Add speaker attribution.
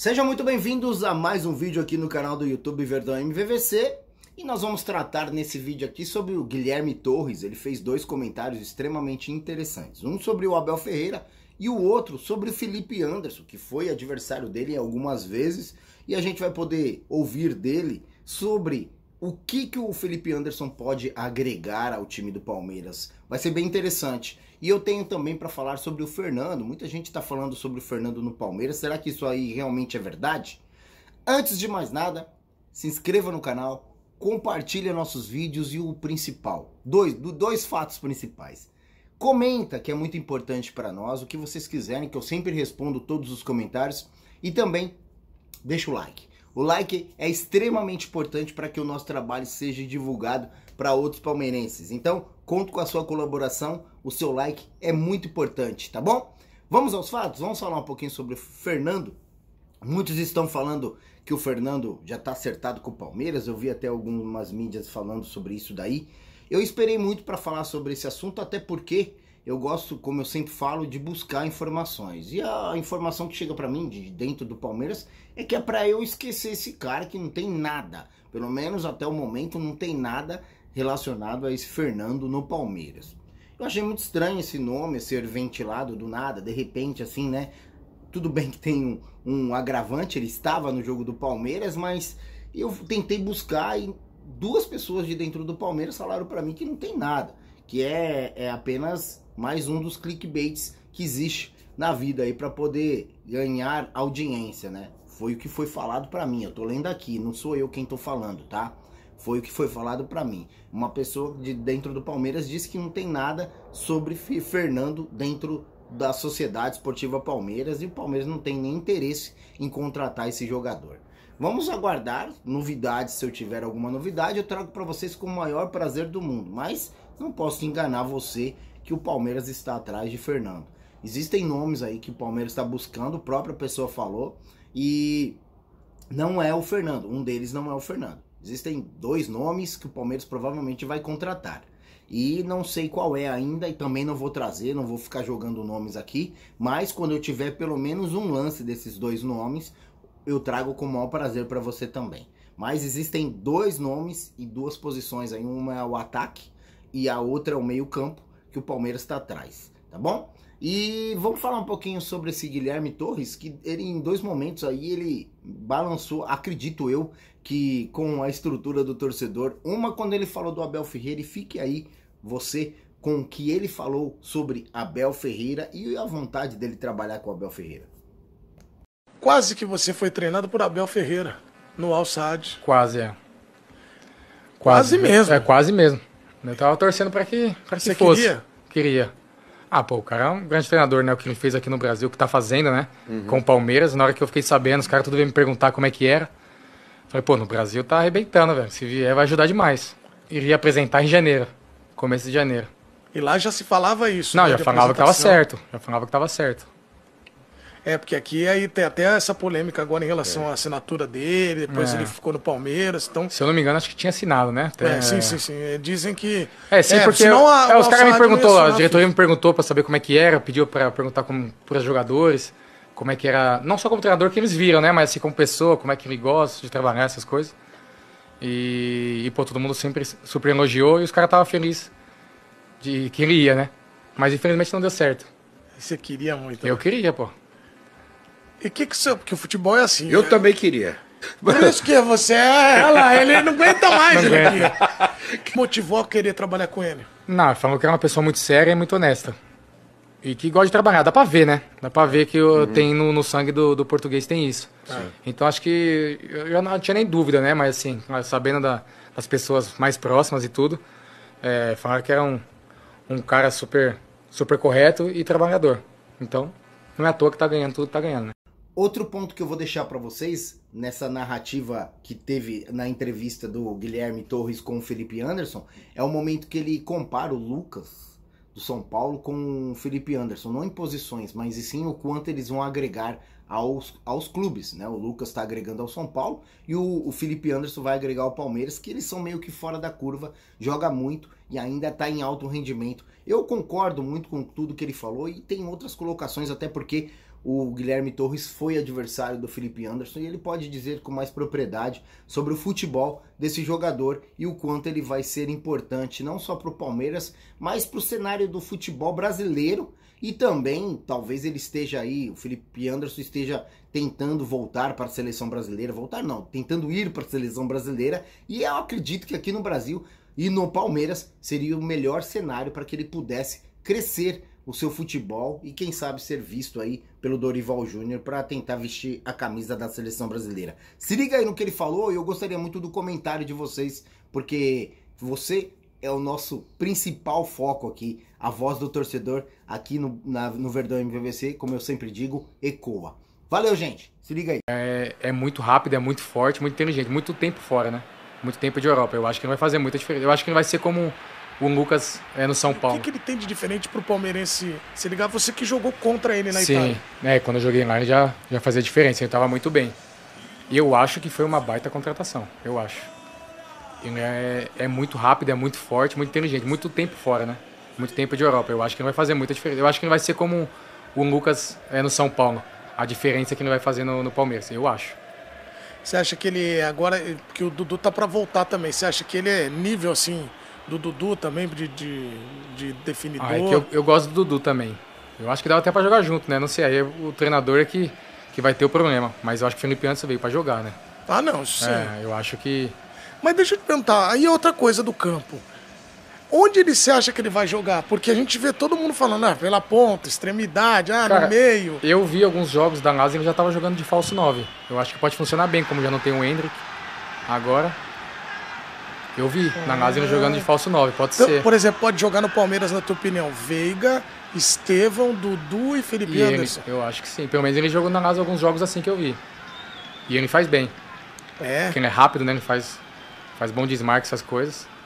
Speaker 1: Sejam muito bem-vindos a mais um vídeo aqui no canal do YouTube Verdão MVVC e nós vamos tratar nesse vídeo aqui sobre o Guilherme Torres. Ele fez dois comentários extremamente interessantes, um sobre o Abel Ferreira e o outro sobre o Felipe Anderson, que foi adversário dele algumas vezes e a gente vai poder ouvir dele sobre o que, que o Felipe Anderson pode agregar ao time do Palmeiras. Vai ser bem interessante. E eu tenho também para falar sobre o Fernando. Muita gente está falando sobre o Fernando no Palmeiras. Será que isso aí realmente é verdade? Antes de mais nada, se inscreva no canal, compartilhe nossos vídeos e o principal, dois, dois fatos principais. Comenta, que é muito importante para nós, o que vocês quiserem, que eu sempre respondo todos os comentários. E também deixa o like. O like é extremamente importante para que o nosso trabalho seja divulgado para outros palmeirenses. Então, Conto com a sua colaboração, o seu like é muito importante, tá bom? Vamos aos fatos? Vamos falar um pouquinho sobre o Fernando. Muitos estão falando que o Fernando já está acertado com o Palmeiras. Eu vi até algumas mídias falando sobre isso daí. Eu esperei muito para falar sobre esse assunto, até porque eu gosto, como eu sempre falo, de buscar informações. E a informação que chega para mim de dentro do Palmeiras é que é para eu esquecer esse cara que não tem nada. Pelo menos até o momento não tem nada relacionado a esse Fernando no Palmeiras. Eu achei muito estranho esse nome ser ventilado do nada, de repente, assim, né? Tudo bem que tem um, um agravante, ele estava no jogo do Palmeiras, mas eu tentei buscar e duas pessoas de dentro do Palmeiras falaram para mim que não tem nada, que é, é apenas mais um dos clickbaits que existe na vida aí para poder ganhar audiência, né? Foi o que foi falado para mim. Eu tô lendo aqui, não sou eu quem tô falando, tá? Foi o que foi falado para mim. Uma pessoa de dentro do Palmeiras disse que não tem nada sobre Fernando dentro da Sociedade Esportiva Palmeiras e o Palmeiras não tem nem interesse em contratar esse jogador. Vamos aguardar novidades, se eu tiver alguma novidade, eu trago para vocês com o maior prazer do mundo, mas não posso enganar você que o Palmeiras está atrás de Fernando. Existem nomes aí que o Palmeiras está buscando, a própria pessoa falou, e não é o Fernando, um deles não é o Fernando. Existem dois nomes que o Palmeiras provavelmente vai contratar. E não sei qual é ainda, e também não vou trazer, não vou ficar jogando nomes aqui. Mas quando eu tiver pelo menos um lance desses dois nomes, eu trago com o maior prazer para você também. Mas existem dois nomes e duas posições aí. Uma é o ataque e a outra é o meio-campo que o Palmeiras está atrás tá bom? E vamos falar um pouquinho sobre esse Guilherme Torres, que ele em dois momentos aí ele balançou, acredito eu, que com a estrutura do torcedor, uma quando ele falou do Abel Ferreira e fique aí você com o que ele falou sobre Abel Ferreira e a vontade dele trabalhar com Abel Ferreira. Quase
Speaker 2: que você foi treinado por Abel Ferreira no Al Saad. Quase é. Quase, quase é mesmo.
Speaker 3: É, quase mesmo.
Speaker 2: Eu tava torcendo para que, pra que você fosse. Queria?
Speaker 3: Queria. Ah, pô, o cara é um grande treinador, né? O que ele fez aqui no Brasil, o que tá fazendo, né? Uhum. Com o Palmeiras. Na hora que eu fiquei sabendo, os caras tudo veio me perguntar como é que era. Falei, pô, no Brasil tá arrebentando, velho. Se vier, vai ajudar demais. Iria apresentar em janeiro, começo de janeiro.
Speaker 2: E lá já se falava isso. Não, né, já falava que tava certo.
Speaker 3: Já falava que tava certo.
Speaker 2: É, porque aqui aí tem até essa polêmica agora em relação é. à assinatura dele, depois é. ele ficou no Palmeiras. Então... Se eu não me engano, acho que tinha assinado, né? É, sim, sim, sim. É, dizem que. É, sim, é, porque. Senão a, é, os caras me perguntou, a diretoria
Speaker 3: me perguntou para saber como é que era, pediu para perguntar para os jogadores, como é que era. Não só como treinador que eles viram, né? Mas assim, como pessoa, como é que ele gosta de trabalhar, essas coisas. E, e pô, todo mundo sempre super elogiou e os caras estavam felizes de que ele ia, né? Mas infelizmente
Speaker 2: não deu certo. Você queria muito. Eu né? queria, pô. E que que você... Porque o futebol é assim. Eu né? também queria. Por isso que você é. Olha lá, ele não aguenta mais não aqui. Que motivou a querer trabalhar com ele?
Speaker 3: Não, falou que era é uma pessoa muito séria e muito honesta. E que gosta de trabalhar. Dá pra ver, né? Dá pra ver que uhum. tem no, no sangue do, do, português tem isso. Sim. Então acho que. Eu não tinha nem dúvida, né? Mas assim, sabendo da, das pessoas mais próximas e tudo, é, falaram que era um, um cara super, super correto e trabalhador. Então, não é à toa que tá ganhando tudo tá ganhando, né?
Speaker 1: Outro ponto que eu vou deixar para vocês nessa narrativa que teve na entrevista do Guilherme Torres com o Felipe Anderson é o momento que ele compara o Lucas do São Paulo com o Felipe Anderson, não em posições, mas sim o quanto eles vão agregar aos, aos clubes. Né? O Lucas está agregando ao São Paulo e o, o Felipe Anderson vai agregar ao Palmeiras, que eles são meio que fora da curva, joga muito e ainda está em alto rendimento. Eu concordo muito com tudo que ele falou e tem outras colocações, até porque o Guilherme Torres foi adversário do Felipe Anderson e ele pode dizer com mais propriedade sobre o futebol desse jogador e o quanto ele vai ser importante não só para o Palmeiras, mas para o cenário do futebol brasileiro e também talvez ele esteja aí, o Felipe Anderson esteja tentando voltar para a seleção brasileira, voltar não, tentando ir para a seleção brasileira e eu acredito que aqui no Brasil e no Palmeiras seria o melhor cenário para que ele pudesse crescer o seu futebol e quem sabe ser visto aí pelo Dorival Júnior para tentar vestir a camisa da seleção brasileira. Se liga aí no que ele falou e eu gostaria muito do comentário de vocês, porque você é o nosso principal foco aqui. A voz do torcedor aqui no, na, no Verdão MVVC, como eu sempre digo, ecoa. Valeu, gente. Se liga
Speaker 3: aí. É, é muito rápido, é muito forte, muito inteligente. Muito tempo fora, né? muito tempo de Europa. Eu acho que não vai fazer muita diferença. Eu acho que ele vai ser como o Lucas é no São Paulo. O que,
Speaker 2: que ele tem de diferente pro palmeirense se ligar? Você que jogou contra ele na Sim, Itália.
Speaker 3: Sim, é, quando eu joguei lá ele já, já fazia diferença, ele estava muito bem. E eu acho que foi uma baita contratação, eu acho. Ele é, é muito rápido, é muito forte, muito inteligente, muito tempo fora, né? Muito tempo de Europa. Eu acho que não vai fazer muita diferença. Eu acho que ele vai ser como o Lucas é no São Paulo. A diferença é que ele vai fazer no, no Palmeiras,
Speaker 2: eu acho. Você acha que ele agora. que o Dudu tá para voltar também. Você acha que ele é nível assim do Dudu também, de, de, de definidor? Ah, é eu, eu, gosto do Dudu
Speaker 3: também. Eu acho que dava até para jogar junto, né? Não sei, aí o treinador é que, que vai ter o problema. Mas eu acho que o Felipe Anderson veio para jogar, né?
Speaker 2: Ah, não, sim. É,
Speaker 3: eu acho que.
Speaker 2: Mas deixa eu te perguntar, aí é outra coisa do campo. Onde ele se acha que ele vai jogar? Porque a gente vê todo mundo falando, ah, pela ponta, extremidade, ah, Cara, no meio.
Speaker 3: Eu vi alguns jogos da e que já tava jogando de falso 9. Eu acho que pode funcionar bem, como já não tem o Hendrick agora. Eu vi na NASA ah. ele jogando de falso 9, pode então, ser. Por
Speaker 2: exemplo, pode jogar no Palmeiras, na tua opinião, Veiga, Estevão, Dudu e Felipe e Anderson. Ele, eu acho que sim. Pelo menos ele jogou na NASA alguns jogos assim que eu vi.
Speaker 3: E ele faz bem. É. Porque ele é rápido, né? Ele faz, faz bom desmarque, essas coisas.